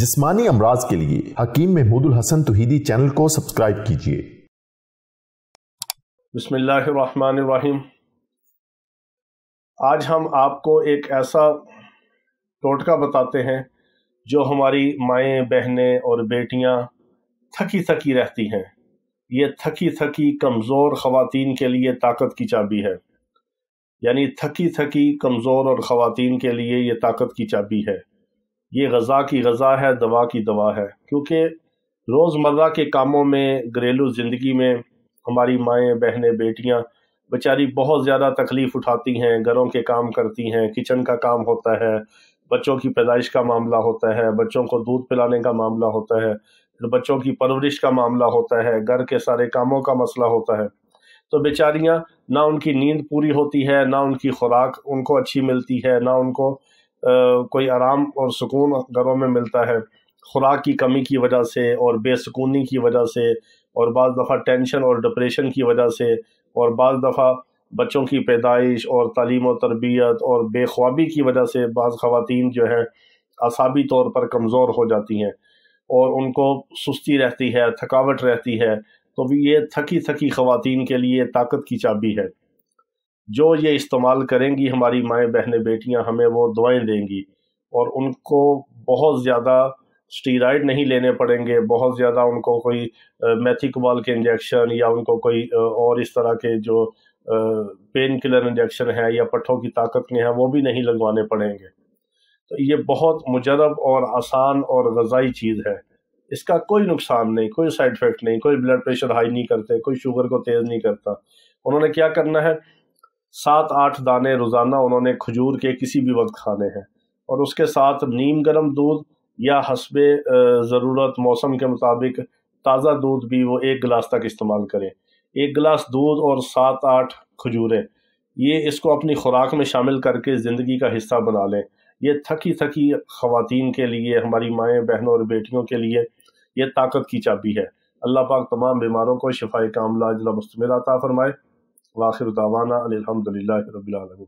जिस्मानी अमराज के लिए हकीम महमूदुल हसन तुहिदी चैनल को सब्सक्राइब कीजिए बिस्मिल्लाहिर्रहमानिर्रहीम आज हम आपको एक ऐसा टोटका बताते हैं जो हमारी माएँ बहनें और बेटियां थकी थकी रहती हैं ये थकी थकी कमज़ोर ख़वातीन के लिए ताकत की चाबी है यानी थकी थकी कमज़ोर और ख़वातीन के लिए ये ताकत की चाबी है ये गज़ा की गज़ा है दवा की दवा है क्योंकि रोज़मर्रा के कामों में घरेलू ज़िंदगी में हमारी माएँ बहनें बेटियाँ बेचारी बहुत ज़्यादा तकलीफ़ उठाती हैं घरों के काम करती हैं किचन का काम होता है बच्चों की पैदाइश का मामला होता है बच्चों को दूध पिलाने का मामला होता है बच्चों की परवरिश का मामला होता है घर के सारे कामों का मसला होता है तो बेचारियाँ ना उनकी नींद पूरी होती है ना उनकी खुराक उनको अच्छी मिलती है ना उनको कोई आराम और सुकून घरों में मिलता है खुराक की कमी की वजह से और बेसकूनी की वजह से और बज़ दफ़ा टेंशन और डिप्रेशन की वजह से और बज़ दफ़ा बच्चों की पैदाइश और तलीम और तरबियत और बेख्वाबी की वजह से बाज़ ख़वान जो है असाबी तौर पर कमज़ोर हो जाती हैं और उनको सुस्ती रहती है थकावट रहती है तो ये थकी थकी ख़वान के लिए ताकत की चाबी है जो ये इस्तेमाल करेंगी हमारी माएँ बहनें बेटियाँ हमें वो दुआएं देंगी और उनको बहुत ज़्यादा स्टीराइड नहीं लेने पड़ेंगे बहुत ज़्यादा उनको कोई मैथिकवाल के इंजेक्शन या उनको कोई और इस तरह के जो पेन किलर इंजेक्शन है या पट्ठों की ताकत में है वो भी नहीं लगवाने पड़ेंगे तो ये बहुत मुजरब और आसान और गज़ाई चीज़ है इसका कोई नुकसान नहीं कोई साइड इफ़ेक्ट नहीं कोई ब्लड प्रेशर हाई नहीं करते कोई शुगर को तेज़ नहीं करता उन्होंने क्या करना है सात आठ दाने रोज़ाना उन्होंने खजूर के किसी भी वक्त खाने हैं और उसके साथ नीम गर्म दूध या हसब ज़रूरत मौसम के मुताबिक ताज़ा दूध भी वो एक गिलास तक इस्तेमाल करें एक गिलास दूध और सात आठ खजूरें ये इसको अपनी खुराक में शामिल करके ज़िंदगी का हिस्सा बना लें ये थकी थकी खुतिन के लिए हमारी माएँ बहनों और बेटियों के लिए ये ताकत की चाबी है अल्लाह पाक तमाम बीमारों को शिफा कामला जिला मुस्तमिल आता फरमाए वाखिर दावाना अलहमदिल्ला रबीआलमी